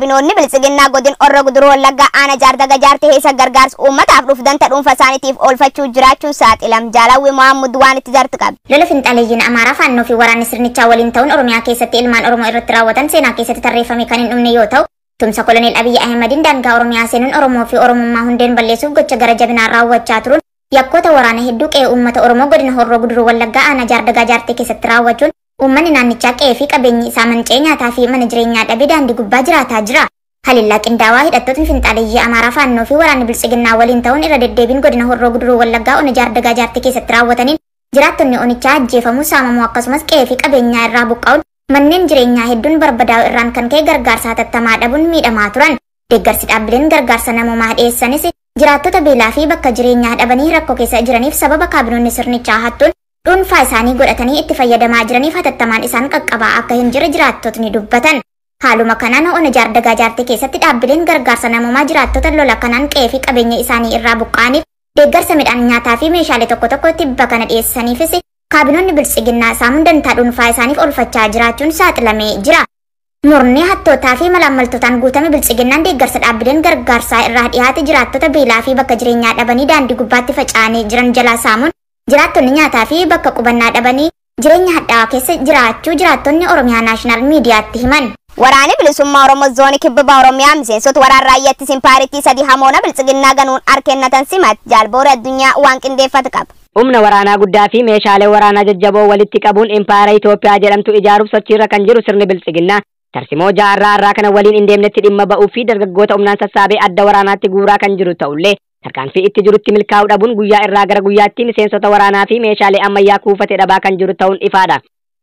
ቢኖonni bilisiginnaa godin orra guduruu wallaggaa aana jaardaga jaartii heessa gargaarsa uummataaf dhufdanta dhuunfa isaaniitiif oolfachuuf jiraachuun saaxilam jaalawwi mohammud waan itti jarti qabe. Lola finxaleeyyiin amaaraa faannoo fi waraanni sirnichaa waliin ta'uun oromiyaa keessatti ilmaan oromoo irratti raawwatan seenaa keessatti tarreeffame kan hin dhumne yoo ta'u tumsa koloneel abiyyi ahmadiin daangaa oromiyaa seenuun oromoo fi oromummaa hundeen balleessuuf gocha gara jabinaan raawwachaa turuun yakkoota waraana hedduu qe'ee uummata oromoo godina horroo guduruu wallaggaa aana jaardagaa jaartii keessatti raawwachuun Uummanni naannichaa qe'ee fi qabeenyi isaa manca'ee nyaataa fi mana jireenyaa dhabe daandii gubbaa jiraataa jira. Haliillaa qindaawaa hidhattootni finxaaleeyyii Amaaraa Faannoo fi waraanni bilchiginaa waliin ta'uun irra deddeebiin godina Horroo Guduruu Wallaggaa Onajaar jaardagaa Jaartii keessatti raawwataniin jiraattonni Onichaa ajjeefamuu saamamuu akkasumas qe'ee fi qabeenyaa irraa buqqa'uun manneen jireenyaa hedduun barbadaa'u irraan kan ka'e gargaarsa hatattamaa dhabuun miidhamaa turan. Deeggarsi dhaabbileen gargaarsa namoomaa dhiyeessanis jiraattota beelaa fi bakka dhabanii rakkoo keessa jiraniif sababa kaabinoonni dhuunfaa isaanii godhatanii itti fayyadamaa jiraniif hatattamaan isaan qaqqabaa akka hin jiraattotni dubbatan. Haaluma kanaan ona jaardagaa keessatti dhaabbileen gargaarsa namamaa jiraattota lola kanaan qe'ee fi qabeenya isaanii irraa buqqa'aniif deeggarsa midhaan nyaataa fi meeshaalee tokko tokko tibba kana dhiyeessaniifis kaabinoonni biltsiginnaa saamuun dantaa dhuunfaa isaaniif olfachaa jiraachuun saaxilamee jira. Murni hattootaa fi malaammaltootaan guutame biltsiginnaan deeggarsa dhaabbileen gargaarsaa irraa dhiyaate jiraattota Jiraattonni nyaataa fi bakka qubannaa dhabanii jireenya hadhaawaa keessa jiraachuu jiraattonni Oromiyaa Naashinaal Miidiyaatti himan. Waraanni bilisummaa Oromoo zoonii kibbaa Oromiyaa miseensota waraanaa raayyaatti simpaariitii sadii hamoona biltsiginnaa ganuun arkennatan simat jaalboora addunyaa waan qindeeffatu qaba. Humna waraanaa guddaa fi meeshaalee waraanaa jajjaboo walitti qabuun impaara Itoophiyaa jedhamtu ijaaruuf sochiirra kan jiru sirni biltsiginnaa tarsimoo jaarraa irraa kana waliin hin deemnetti dhimma ba'uu fi dargaggoota humnaan sassaabee adda waraanaatti guuraa kan jiru ta'ullee tarkaanfii itti jirutti milkaa'uu dhabuun guyyaa irraa gara guyyaatti miseensota waraanaa fi meeshaalee ammayyaa kuufate dhabaa kan jiru ta'uun ifaadha.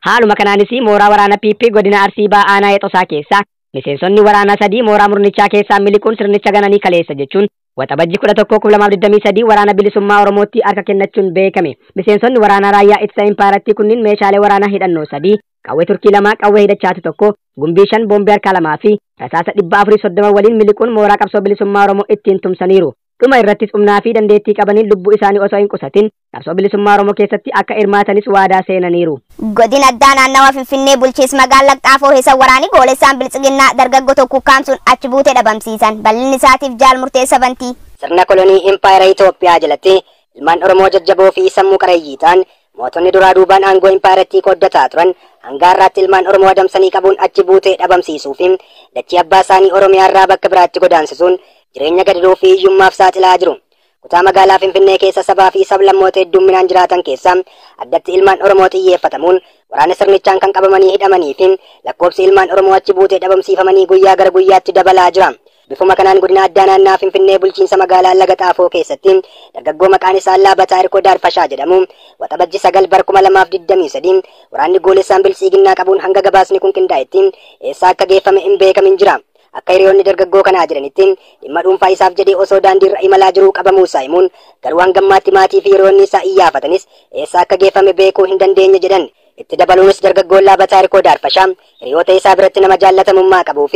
Haaluma kanaanis mooraa waraana PP godina Arsii ba'aa aanaa Exosaa keessa miseensonni waraanaa sadii mooraa murnichaa keessaa miliquun sirnicha gananii kaleessa jechuun waxabajji kudha tokkoo kudha lamaaf digdamii sadii waraana bilisummaa Oromootti harka kennachuun beekame. Miseensonni waraanaa raayyaa ittisa impaaraatti kunniin meeshaalee waraanaa hidhannoo sadii qawwee turkii lama qawwee hidhachaatu tokko gumbii shan boombii harkaa rasaasa dhibba waliin miliquun mooraa qabsoo bilisummaa Oromoo ittiin tumsaniiru. dhuma irratti cumnaa fi dandeettii qabaniin lubbuu isaanii osoo hin qusatin qabsoo bilisummaa Oromoo keessatti akka hirmaatanis waadaa seenaniiru. Godin addaa naannawa Finfinnee bulchiis magaalaa Xaafoo Heesan waraanii goolessaan biltsiginnaa dargaggoo tokko kaamsuun achi buutee dhabamsiisan bal'inni isaatiif jaal murteessa banti. Sirna kolonii impaayera Itoophiyaa jalatti ilmaan Oromoo jajjaboo fi sammuu qareeyyii ta'an mootonni duraa duubaan aangoo impaayeraatti qooddataa turan hanga har'aatti ilmaan Oromoo adamsanii qabuun achi buutee dhabamsiisuu fi dachii abbaa isaanii Oromiyaa irraa bakka biraatti godaansisuun Jireenya gad fi hiyyummaaf saaxilaa jiru. Kutaa magaalaa Finfinnee keessa sabaa fi sab-lammoota hedduminaan jiraatan keessa addatti ilmaan Oromoo xiyyeeffatamuun waraana sirnichaan kan qabamanii hidhamanii fi lakkoobsi ilmaan Oromoo achi buutee dhabamsiifamanii guyyaa gara guyyaatti dabalaa jira. Bifuma kanaan godina addaa naannaa Finfinnee bulchiinsa magaalaa Laga Xaafoo keessatti dargaggoo maqaan isaa Laabataa Irkoo Daarfashaa jedhamu waxabajji sagal bar kuma lamaaf digdamii sadi waraanni goolessaan bilisiiginnaa qabuun hanga gabaasni kun qindaa'etti eessaa akka geeffame hin beekamin jira. akka hiriyoonni dargaggoo kanaa jiranitti dhimma dhuunfaa isaaf jedhee osoo daandiirra imalaa jiruu qabamuu isaa himuun garuu hangammaatti maatii fi hiriyoonni isaa iyyaafanis eessaa akka geeffame beekuu hin jedhan. Itti dabaluunis dargaggoon laabataa taarikoo Daarfashaa hiriyoota isaa biratti nama jaallatamummaa qabuu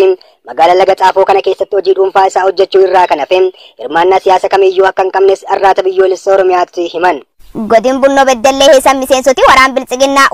magaala laga xaafoo kana keessatti hojii dhuunfaa isaa hojjechuu irraa kan hafe hirmaannaa siyaasa kamiyyuu akka hin qabnes arraata biyyoolessa Oromiyaatti himan. Godin Bunnoo Beddellee Heessan Miseensoti waraan Biltsiginnaa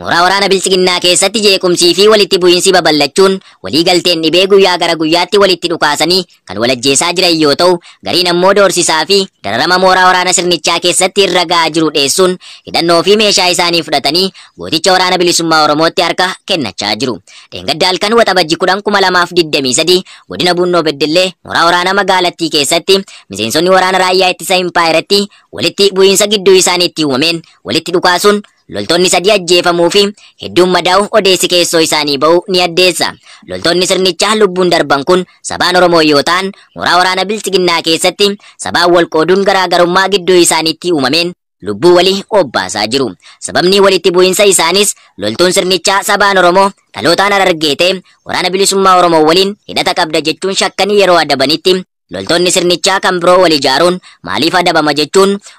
mooraa waraana bilchiginnaa keessatti jeequmsii fi walitti bu'iinsi babal'achuun waliigalteen dhibee guyyaa gara guyyaatti walitti dhukaasanii kan wal walajjeesaa jiran yoo ta'u gariin ammoo doorsisaa fi dararama mooraa waraana sirnichaa keessatti irra ga'aa jiru dheessuun hidhannoo meeshaa isaanii fudhatanii gooticha waraana bilisummaa oromootti harka kennachaa jiru. Dheengadda halkan waxabajji kudhan kuma lamaaf digdamii sadii godina Bunnoo Beddellee mooraa waraana magaalattii keessatti miseensonni waraana raayyaa ittisa impaayirratti walitti bu'iinsa gidduu isaanii itti uumameen walitti dhukaasuun sadia sadii ajjeefamuu fi madau madaa'uuf odeessi soi soisani ba'u ni addeessa. Loltoonni sirnichaa lubbuun bangkun, kun sabaan yotan, yoo ta'an, mooraa waraana bilchiginnaa setim, sabaan wal qooduun garaagarummaa lubu isaaniitti uumameen lubbuu walii obbaasaa jiru. Sababni walitti bu'insa isaanis loltuun sirnichaa sabaan urana dhalootaan arargee ta'e romo hidata kabda waliin hidhata qabda jechuun ada yeroo serni Loltoonni sirnichaa kan wali jarun ijaaruun maaliif adabama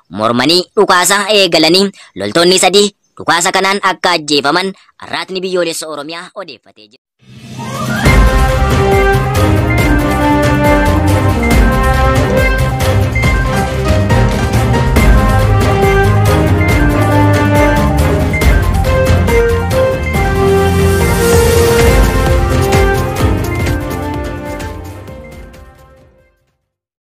mormani ukasa e Lolton loltoonni sadih, Dhukaasa kanaan akka ajjeefaman arraatni biyyoolessa Oromiyaa odeeffatee jira.